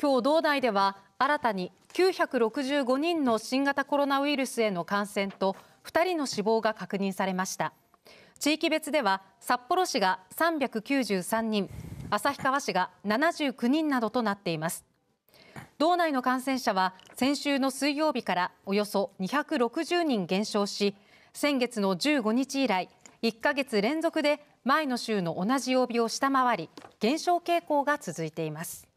今日道内では新たに965人の新型コロナウイルスへの感染と2人の死亡が確認されました地域別では札幌市が393人旭川市が79人などとなっています道内の感染者は先週の水曜日からおよそ260人減少し先月の15日以来1ヶ月連続で前の週の同じ曜日を下回り減少傾向が続いています